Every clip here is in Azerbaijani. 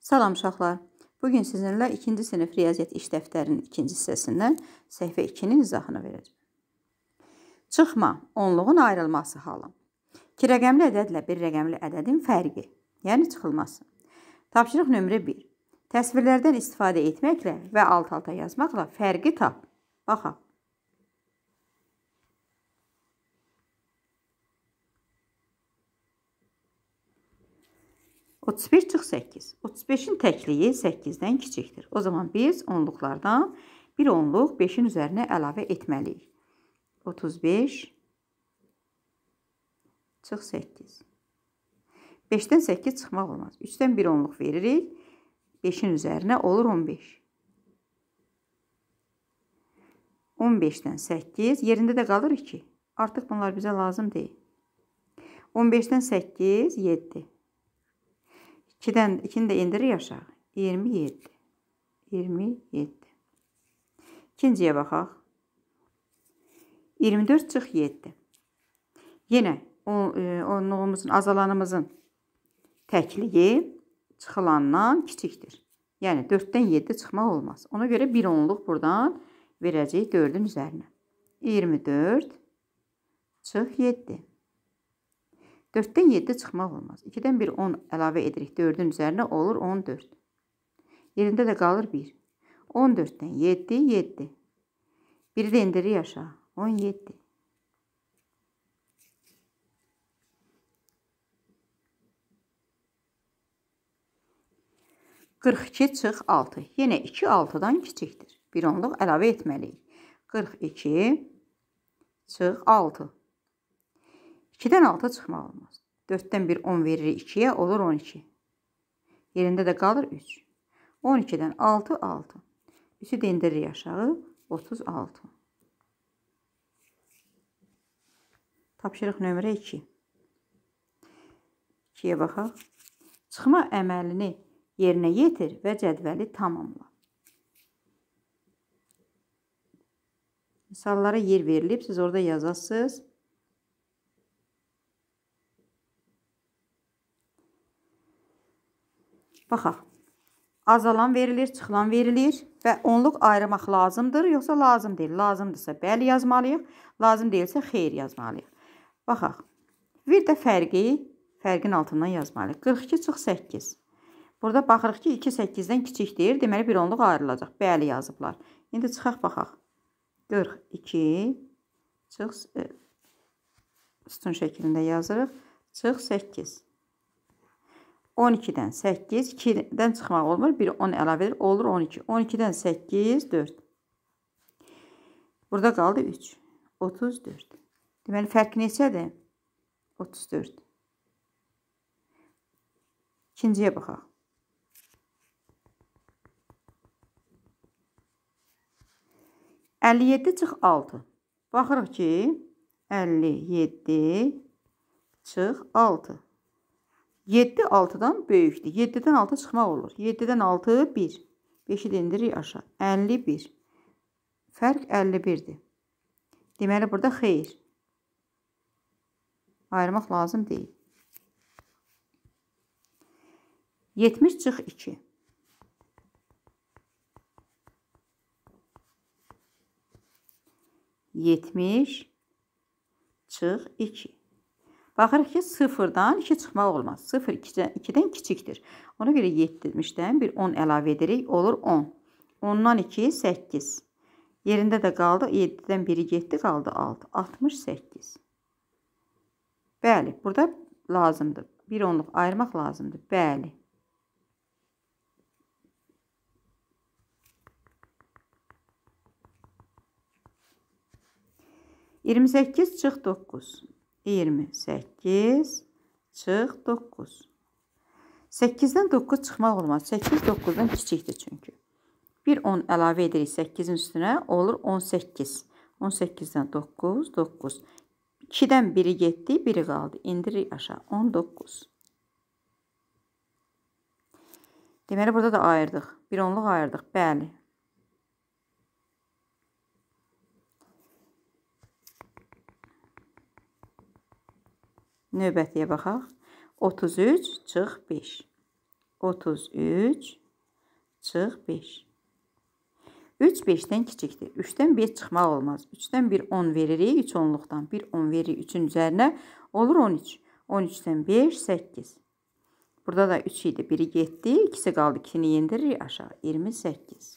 Salam uşaqlar. Bu gün sizinlə 2-ci sinif riyaziyyat iş dəftərinin 2-ci hissəsindən səhifə 2-nin izahını verəcəm. Çıxma, onluğun ayrılması halı. 2 rəqəmli ədədlə 1 rəqəmli ədədin fərqi, yəni çıxılması. Tapşırıq nömrə 1. Təsvirlərdən istifadə etməklə və alt-alta yazmaqla fərqi tap. Baxaq. 31 çıx 8. 35-in təkliyi 8-dən kiçikdir. O zaman biz onluqlardan bir onluq 5-in üzərinə əlavə etməliyik. 35 çıx 8. 5-dən 8 çıxmaq olmaz. 3-dən 1 onluq veririk. 5-in üzərinə olur 15. 15-dən 8 yerində də qalır 2. Artıq bunlar bizə lazım deyil. 15-dən 8 7. 2-dən 2-ni də endirir aşağı. 27. 27. İkinciyə baxaq. 24 çıx 7. Yenə onluğumuzun, azalanımızın təkliyi çıxılandan kiçikdir. Yəni 4-dən 7 çıxmaq olmaz. Ona görə 1 onluq buradan verəcəyik 4-ün üzərinə. 24 çıx 7. 4-dən 7 çıxmaq olmaz. 2-dən 1 10 əlavə edirik 4-ün üzərinə olur 14. Yerində də qalır 1. 14-dən 7, 7. 1-i də indirir aşağı. 17. Qırx iki çıx altı. Yenə iki altıdan kiçikdir. Bir onluq əlavə etməliyik. Qırx iki çıx altı. 2-dən 6 çıxmaq olmaz. 4-dən 1 10 veririk 2-yə, olur 12. Yerində də qalır 3. 12-dən 6, 6. 3-ü dindiririk aşağı, 36. Tapşırıq nömrə 2. 2-yə baxaq. Çıxma əməlini yerinə yetir və cədvəli tamamla. Misallara yer verilib, siz orada yazasınız. Baxaq. Azalan verilir, çıxılan verilir və onluq ayırmaq lazımdır, yoxsa lazım deyil. Lazımdırsa bəli yazmalıyıq, lazım deyilsə xeyr yazmalıyıq. Baxaq. Bir də fərqi fərqin altından yazmalıyıq. 42 çıx 8. Burada baxırıq ki, 2 8-dən kiçikdir. Deməli, bir onluq ayrılacaq. Bəli yazıblar. İndi çıxaq, baxaq. 42 çıx e, üstün şəklində yazırıq. Çıx 8. 12-dən 8, 2-dən çıxmaq olmur, 1 10 əlavə edir, olur 12. 12-dən 8, 4. Burada qaldı 3, 34. Deməli, fərq neçədir? 34. İkinciyə baxaq. Əlli yeddi çıx altı. Baxırıq ki, əlli yeddi çıx altı. 7 6-dan böyükdür. 7-dən 6 çıxmaq olur. 7-dən 6 1. 5-i də indirik aşağı. 51. Fərq 51-dir. Deməli burada xeyir. Ayırmaq lazım deyil. 70 çıx 2. Yetmiş çıx iki. Baxırıq ki, 0-dan 2 çıxmaq olmaz. 0 2-dən kiçikdir. Ona görə 7 demişdən bir 10 əlavə edirik, olur 10. 10-dan 2 8. Yerində də qaldı 7-dən biri getdi, qaldı 6. 68. Bəli, burada lazımdır. Bir onluq ayırmaq lazımdır. Bəli. Yirmi səkkiz çıx doqquz. 28 çıx 9. 8-dən 9 çıxmaq olmaz. 8 9-dan kiçikdir çünki. Bir 10 əlavə edirik 8-in üstünə, olur 18. 18-dən 9, 9. 2-dən biri getdi, biri qaldı. İndiririk aşağı. 19. Deməli, burada da ayırdıq. Bir onluq ayırdıq. Bəli. Növbətiyə baxaq. 33 çıx 5. 33 çıx 5. 3 5-dən kiçikdir. 3-dən 5 çıxmaq olmaz. 3-dən 1 10 veririk 3 onluqdan. 1 10 veririk 3-ün üzərinə olur 13. 13-dən 5 8. Burada da 3 idi. Biri getdi, ikisi qaldı. İkisini yendiririk aşağı. 28.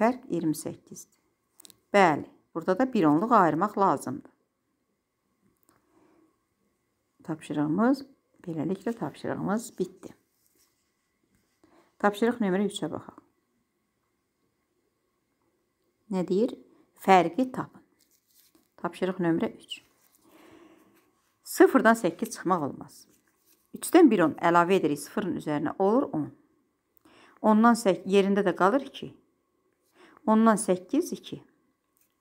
Fərq 28-dir. Bəli, burada da 1 onluq ayırmaq lazımdır tapşırığımız, beləliklə tapşırığımız bitdi. Tapşırıq nömrə 3-ə baxaq. Nə deyir? Fərqi tapın. Tapşırıq nömrə 3. 0-dan 8 çıxmaq olmaz. 3-dən 1 10 əlavə edirik 0-ın üzərinə olur 10. Ondan 8 yerində də qalır 2. Ondan 8 2.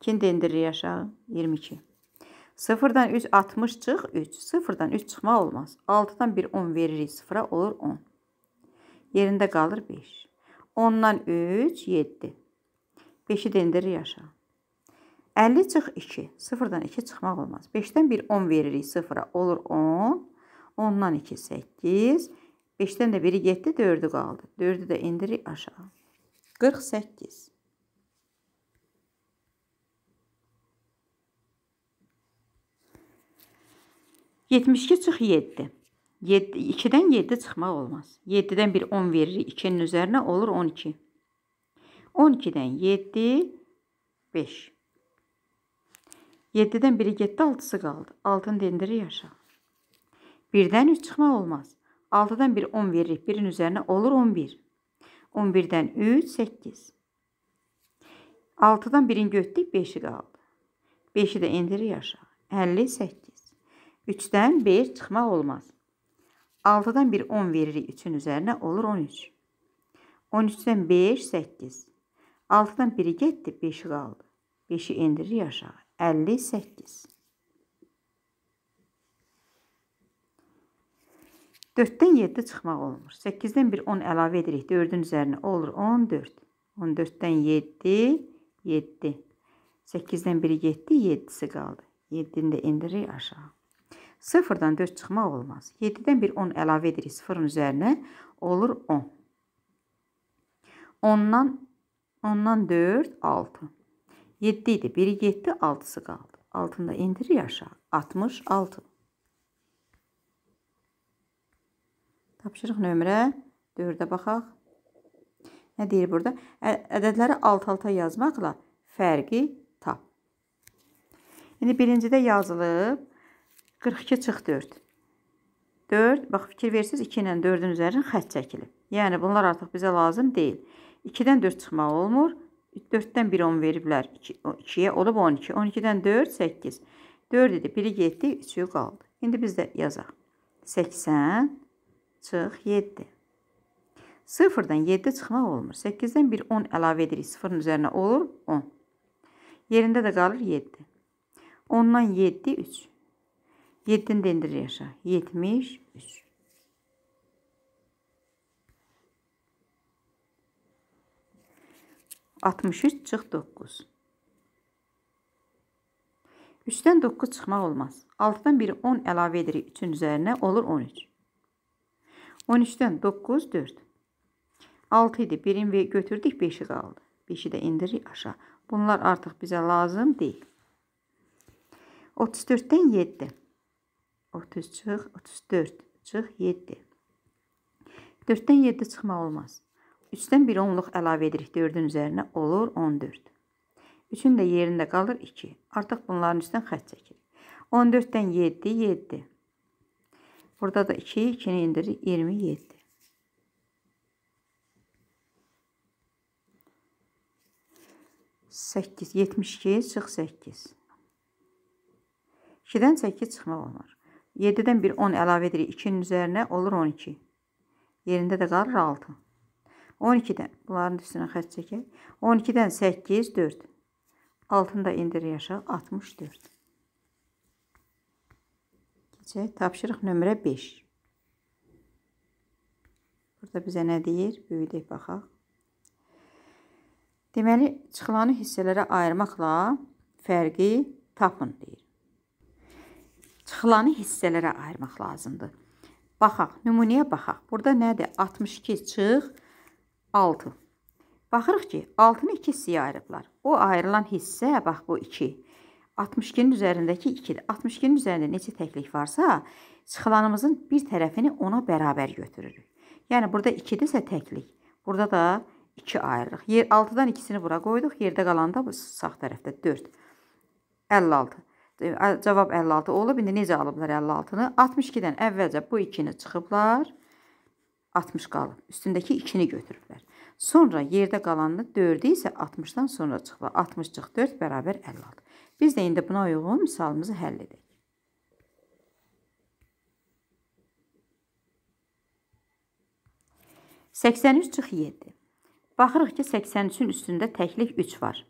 İkini də indiririk aşağı 22. 0-dan 3 60 çıx 3. 0-dan 3 çıxmaq olmaz. 6-dan 1 10 veririk 0-a olur 10. Yerində qalır 5. 10-dan 3 7. 5-i dindirir aşağı. 50 çıx 2. 0-dan 2 çıxmaq olmaz. 5-dən 1 10 veririk 0-a olur 10. 10-dan 2 8. 5-dən də 1-i 7 4-ü qaldı. 4-ü də indirik aşağı. 48. 72 çıx 7. 7 2-dən 7 çıxmaq olmaz. 7-dən bir 10 veririk. 2-nin üzərinə olur 12. 12-dən 7 5. 7-dən biri getdi, 6-sı qaldı. 6-nı dendiri yaşa. 1-dən 3 çıxmaq olmaz. 6-dan 1 10 veririk. 1-in üzərinə olur 11. 11-dən 3 8. 6-dan 1-in götdük, 5-i qaldı. 5-i də endirir aşağı. 58. 3-dən 1 çıxmaq olmaz. 6-dan 1 10 veririk 3-ün üzərinə olur 13. 13-dən 5 8. 6-dan 1-i getdi, 5-i qaldı. 5-i indiririk aşağı. 58. 4-dən 7 çıxmaq olmur. 8-dən 1 10 əlavə edirik. 4-ün üzərinə olur 14. 14-dən 7 7. 8-dən 1-i getdi, 7-si qaldı. 7-ni də indiririk aşağı. 0-dan 4 çıxmaq olmaz. 7-dən bir 10 əlavə edirik 0-ın üzərinə, olur 10. 10-dan 10-dan 4, 6. 7 idi, 1-i 7, 6-sı qaldı. 6-ını da indirir aşağı, 66. Tapışırıq nömrə 4-ə baxaq. Nə deyir burada? Ədədləri alt-alta yazmaqla fərqi tap. İndi birincidə yazılıb 42 çıx 4. 4, bax fikir versiniz, 2 ilə 4-ün üzərindən xətt çəkilib. Yəni, bunlar artıq bizə lazım deyil. 2-dən 4 çıxmaq olmur. 4-dən 1 10 veriblər 2-yə, olub 12. 12-dən 4, 8. 4 idi, 1-i getdi, 3-ü qaldı. İndi biz də yazaq. 80 çıx 7. 0-dan 7 çıxmaq olmur. 8-dən 1 10 əlavə edirik. 0-ın üzərinə olur 10. Yerində də qalır 7. 10-dan 7, 3. 7-ni də endirir yaşa. 73. Altmış üç çıx doqquz. Üçdən doqquz çıxmaq olmaz. Altıdan biri on əlavə edirik üçün üzərinə olur on üç. On üçdən doqquz dörd. Altı idi. Birini götürdük, beşi qaldı. Beşi də indiririk aşağı. Bunlar artıq bizə lazım deyil. 34-dən 7. 30 çıx, 34 çıx, 7. 4-dən 7 çıxmaq olmaz. 3-dən 1 onluq əlavə edirik 4-ün üzərinə, olur 14. 3-ün də yerində qalır 2. Artıq bunların üstdən xət çəkirik. 14-dən 7, 7. Burada da 2, 2-ni indirir, 27. Səkkiz, yetmiş iki, çıx səkkiz. 2-dən 8 çıxmaq olmur. 7-dən bir 10 əlavə edirik 2-nin üzərinə olur 12. Yerində də qalır 6. 12-dən, bunların üstünə xətt çəkək. 12-dən 8, 4. 6-nı da indir yaşa, 64. Keçək, tapşırıq nömrə 5. Burada bizə nə deyir? Böyüdək, baxaq. Deməli, çıxılanı hissələrə ayırmaqla fərqi tapın deyir çıxılanı hissələrə ayırmaq lazımdır. Baxaq, nümunəyə baxaq. Burada nədir? 62 çıx, 6. Baxırıq ki, 6-nı 2 hissəyə ayırıblar. O ayrılan hissə, bax bu 2. 62-nin üzərindəki 2-dir. 62-nin üzərində neçə təklik varsa, çıxılanımızın bir tərəfini ona bərabər götürürük. Yəni, burada 2-dirsə təklik, burada da 2 ayırırıq. 6-dan 2-sini bura qoyduq, yerdə qalanda bu sağ tərəfdə 4. 56. Cavab 56 olub. İndi necə alıblar 56-nı? 62-dən əvvəlcə bu 2-ni çıxıblar. 60 qalıb. Üstündəki 2-ni götürüblər. Sonra yerdə qalanını 4-ü isə 60-dan sonra çıxıblar. 60 çıx 4 bərabər 56. Biz də indi buna uyğun misalımızı həll edək. Səksən üç çıx 7. Baxırıq ki, 83-ün üstündə təklik 3 var.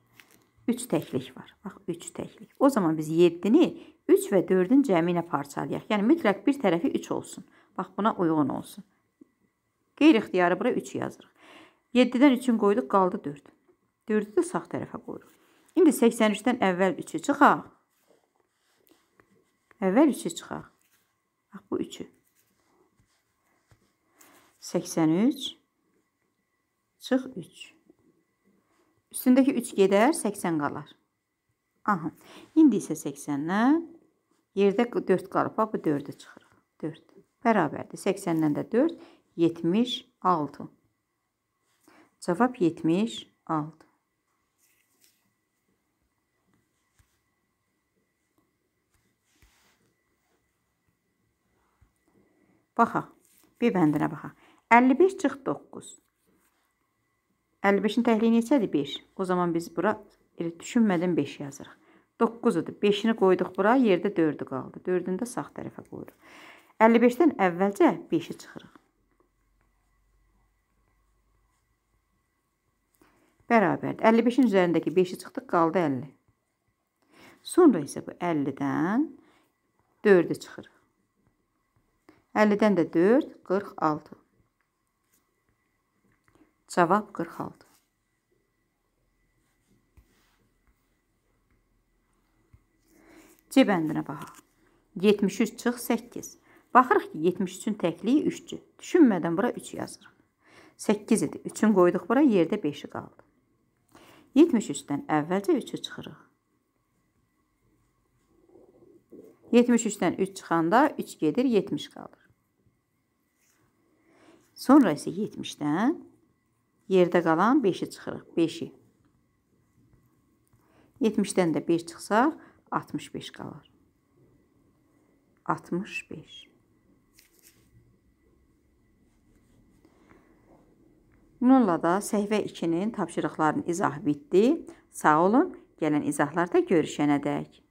3 təklik var. Bax, 3 təklik. O zaman biz 7-ni 3 və 4-ün cəmi ilə parçalayaq. Yəni, mütləq bir tərəfi 3 olsun. Bax, buna uyğun olsun. Qeyri-ixtiyarı bura 3 yazırıq. 7-dən 3-ün qoyduq, qaldı 4. 4-ü də sağ tərəfə qoyuruq. İndi 83-dən əvvəl 3-ü çıxaq. Əvvəl 3-ü çıxaq. Bax, bu 3-ü. 83 Çıx 3. Üstündəki 3 gedər, 80 qalar. Aha. İndi isə 80-dən yerdə 4 qalıb. Bax, bu 4-ə çıxırıq. 4. Bərabərdir. 80-dən də 4. 76. Cavab 76. Baxaq. Bir bəndinə baxaq. 55 çıx 9. 55-in təhliyi neçədir? 5. O zaman biz bura elə düşünmədən 5 yazırıq. 9-udur. 5-ini qoyduq bura, yerdə 4-ü qaldı. 4-ünü də sağ tərəfə qoyuruq. 55-dən əvvəlcə 5-i çıxırıq. Bərabərdir. 55-in üzərindəki 5-i çıxdıq, qaldı 50. Sonra isə bu 50-dən 4-ü çıxırıq. 50-dən də 4, 46. Cavab 46. C bəndinə baxaq. 73 çıx 8. Baxırıq ki, 73-ün təkliyi 3-cü. Düşünmədən bura 3 yazırıq. 8 idi. 3-ün qoyduq bura, yerdə 5-i qaldı. 73-dən əvvəlcə 3-ü çıxırıq. 73-dən 3 çıxanda 3 gedir, 70 qalır. Sonra isə 70-dən Yerdə qalan 5-i çıxırıq. 5-i. 70-dən də 1 çıxsaq, 65 qalar. 65. Bununla da səhvə 2-nin tapşırıqlarının izahı bitdi. Sağ olun, gələn izahlarda görüşənədək.